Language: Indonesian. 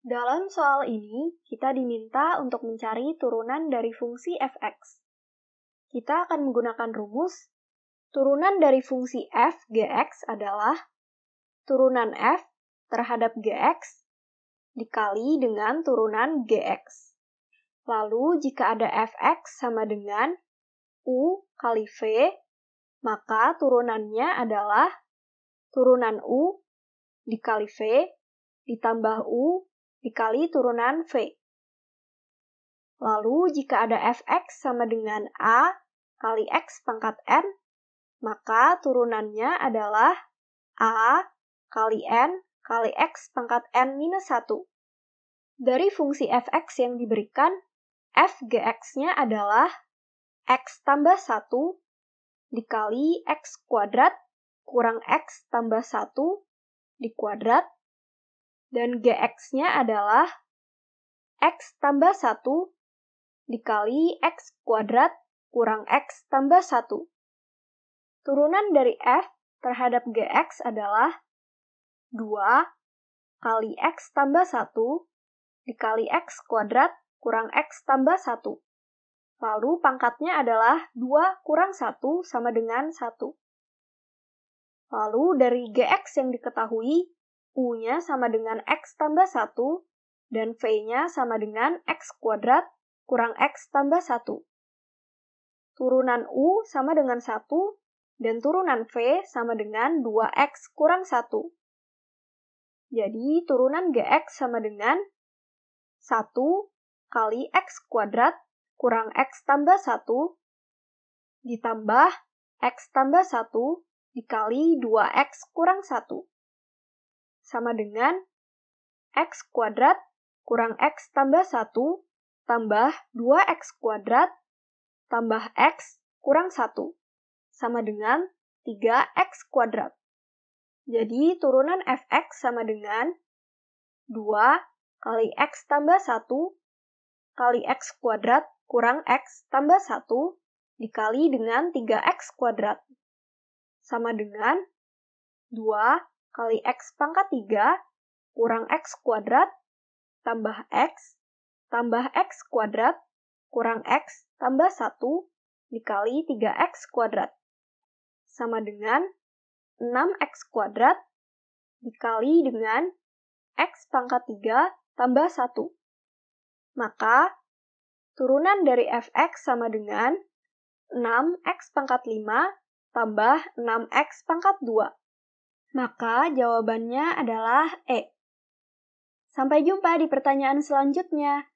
Dalam soal ini, kita diminta untuk mencari turunan dari fungsi fx. Kita akan menggunakan rumus, turunan dari fungsi f gx adalah turunan f terhadap gx dikali dengan turunan gx. Lalu, jika ada fx sama dengan u kali v, maka turunannya adalah turunan u dikali v ditambah u dikali turunan V. Lalu, jika ada fx sama dengan a kali x pangkat n, maka turunannya adalah a kali n kali x pangkat n minus 1. Dari fungsi fx yang diberikan, f gx-nya adalah x tambah 1 dikali x kuadrat kurang x tambah 1 dikuadrat dan GX-nya adalah X tambah 1 dikali X kuadrat kurang X tambah 1. Turunan dari F terhadap GX adalah 2 kali X tambah 1 dikali X kuadrat kurang X tambah 1. Lalu pangkatnya adalah 2 kurang 1 sama dengan 1. Lalu dari GX yang diketahui, U-nya sama dengan X tambah 1, dan V-nya sama dengan X kuadrat kurang X tambah 1. Turunan U sama dengan 1, dan turunan V sama dengan 2X kurang 1. Jadi, turunan GX sama dengan 1 kali X kuadrat kurang X tambah 1 ditambah X tambah 1 dikali 2X kurang 1 sama dengan x kuadrat kurang x tambah 1 tambah 2x kuadrat tambah x kurang 1 sama dengan 3x kuadrat. Jadi turunan fx sama dengan 2 kali x tambah 1 kali x kuadrat kurang x tambah 1 dikali dengan 3x kuadrat. Sama dengan 2 kali X pangkat 3 kurang X kuadrat tambah X tambah X kuadrat kurang X tambah 1 dikali 3X kuadrat sama dengan 6X kuadrat dikali dengan X pangkat 3 tambah 1. Maka, turunan dari fx sama dengan 6x pangkat 5 tambah 6x pangkat 2. Maka jawabannya adalah E. Sampai jumpa di pertanyaan selanjutnya.